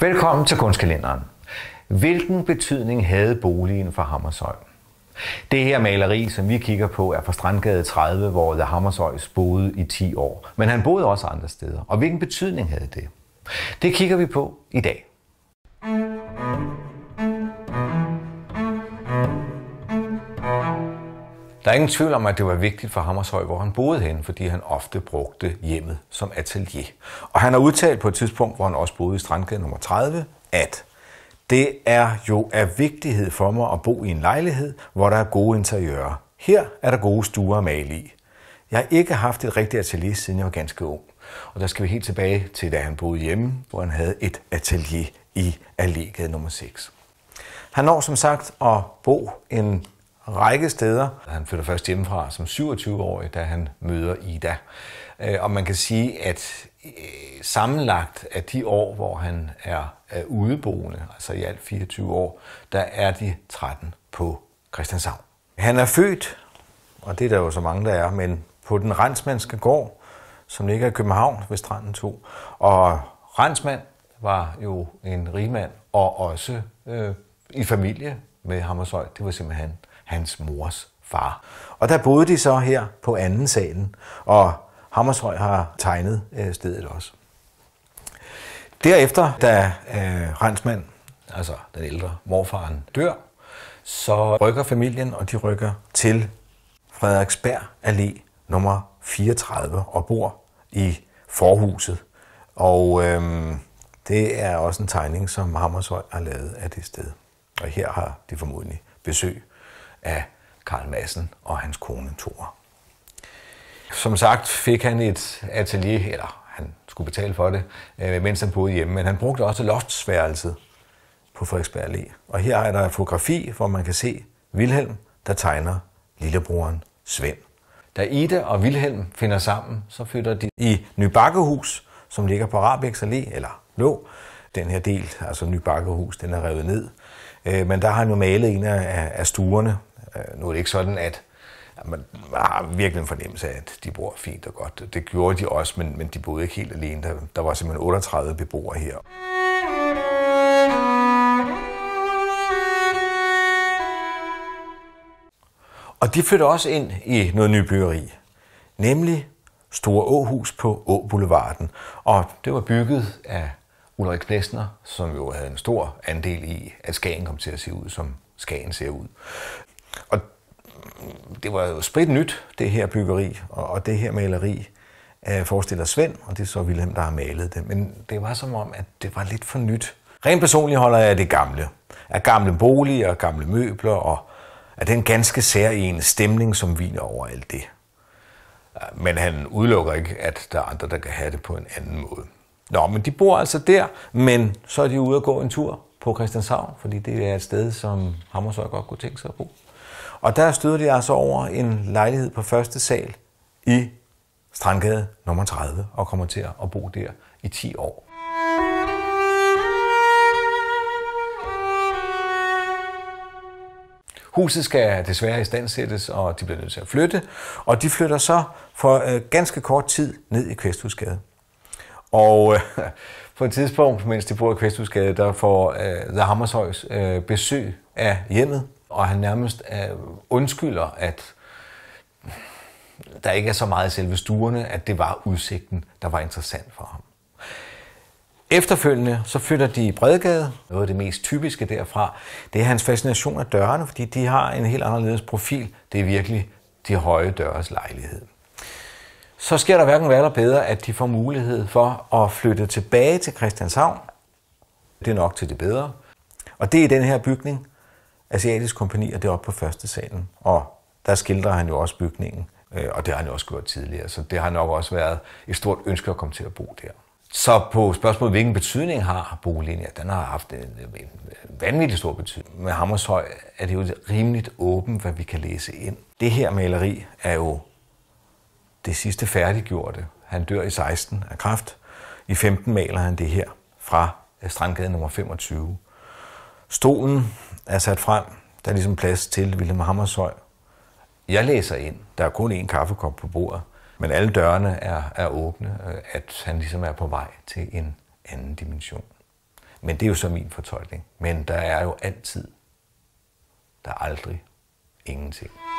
Velkommen til kunstkalenderen. Hvilken betydning havde boligen for Hammershøj? Det her maleri, som vi kigger på, er fra Strandgade 30, hvor The Hammershøjs boede i 10 år. Men han boede også andre steder. Og hvilken betydning havde det? Det kigger vi på i dag. Der er ingen tvivl om, at det var vigtigt for Hammershøj, hvor han boede henne, fordi han ofte brugte hjemmet som atelier. Og han har udtalt på et tidspunkt, hvor han også boede i Strandgade nummer 30, at det er jo af vigtighed for mig at bo i en lejlighed, hvor der er gode interiører. Her er der gode stuer at male i. Jeg har ikke haft et rigtigt atelier, siden jeg var ganske ung. Og der skal vi helt tilbage til, da han boede hjemme, hvor han havde et atelier i Allegade nummer 6. Han når som sagt at bo en række steder. Han flytter først hjemmefra som 27-årig, da han møder Ida. Øh, og man kan sige, at øh, sammenlagt af de år, hvor han er udeboende, altså i alt 24 år, der er de 13 på Christianshavn. Han er født, og det er der jo så mange, der er, men på den Rensmandske gård, som ligger i København ved stranden 2. Og Rensmand var jo en rigmand, og også øh, i familie med Hammershøj. Det var simpelthen hans mors far. Og der boede de så her på anden salen, og Hammershøj har tegnet øh, stedet også. Derefter, da øh, Rensmand, altså den ældre morfaren, dør, så rykker familien, og de rykker til Frederiksberg Allé nummer 34 og bor i forhuset. Og øhm, det er også en tegning, som Hammershøj har lavet af det sted. Og her har de formodentlig besøg af Karl Madsen og hans kone Thor. Som sagt fik han et atelier, eller han skulle betale for det, øh, mens han boede hjemme, men han brugte også loftsværelset på Frederiksberg Allé. Og her er der en fotografi, hvor man kan se Vilhelm, der tegner lillebroren Svend. Da Ida og Vilhelm finder sammen, så flytter de i Nybakkehus, som ligger på Rabex Allé, eller lå. Den her del, altså Nybakkehus, den er revet ned. Øh, men der har han jo malet en af, af stuerne, Øh, nu er det ikke sådan, at man har virkelig en fornemmelse af, at de bor fint og godt. Det gjorde de også, men, men de boede ikke helt alene. Der, der var simpelthen 38 beboere her. Og de flyttede også ind i noget nybyggeri, nemlig Store Åhus på Å Boulevarden. Og det var bygget af Ulrik Plessner, som jo havde en stor andel i, at Skagen kom til at se ud, som Skagen ser ud. Og det var jo sprit nyt, det her byggeri og, og det her maleri af forestiller Svend, og det er så Wilhelm, der har malet det. Men det var som om, at det var lidt for nyt. Rent personligt holder jeg det gamle. Af gamle boliger, gamle møbler og af den ganske særlige stemning, som viner over alt det. Men han udelukker ikke, at der er andre, der kan have det på en anden måde. Nå, men de bor altså der, men så er de ude at gå en tur på Christianshavn, fordi det er et sted, som Hammershøj godt kunne tænke sig at bo. Og der støder de altså over en lejlighed på første sal i Strandgade nummer 30 og kommer til at bo der i 10 år. Huset skal desværre i stand sættes, og de bliver nødt til at flytte. Og de flytter så for øh, ganske kort tid ned i Kvæsthusgade. Og øh, på et tidspunkt, mens de bor i Kvæsthusgade, der får øh, The Hammershøjs øh, besøg af hjemmet og han nærmest øh, undskylder, at der ikke er så meget i selve stuerne, at det var udsigten, der var interessant for ham. Efterfølgende så flytter de i Bredegade, Noget af det mest typiske derfra, det er hans fascination af dørene, fordi de har en helt anderledes profil. Det er virkelig de høje døres lejlighed. Så sker der hverken værre eller bedre, at de får mulighed for at flytte tilbage til Christianshavn. Det er nok til det bedre. Og det er i den her bygning, asiatisk kompani, og det er oppe på første salen. Og der skildrer han jo også bygningen, øh, og det har han jo også gjort tidligere, så det har nok også været et stort ønske at komme til at bo der. Så på spørgsmålet, hvilken betydning har Ja, den har haft en, en vanvittig stor betydning. Med Hammershøj er det jo rimeligt åbent, hvad vi kan læse ind. Det her maleri er jo det sidste færdiggjorte. Han dør i 16 af kræft. I 15 maler han det her fra Strandgade nummer 25. Stolen er sat frem. Der er ligesom plads til William Hammershøi. Jeg læser ind. Der er kun én kaffekop på bordet. Men alle dørene er, er åbne, øh, at han ligesom er på vej til en anden dimension. Men det er jo så min fortolkning. Men der er jo altid, der er aldrig ingenting.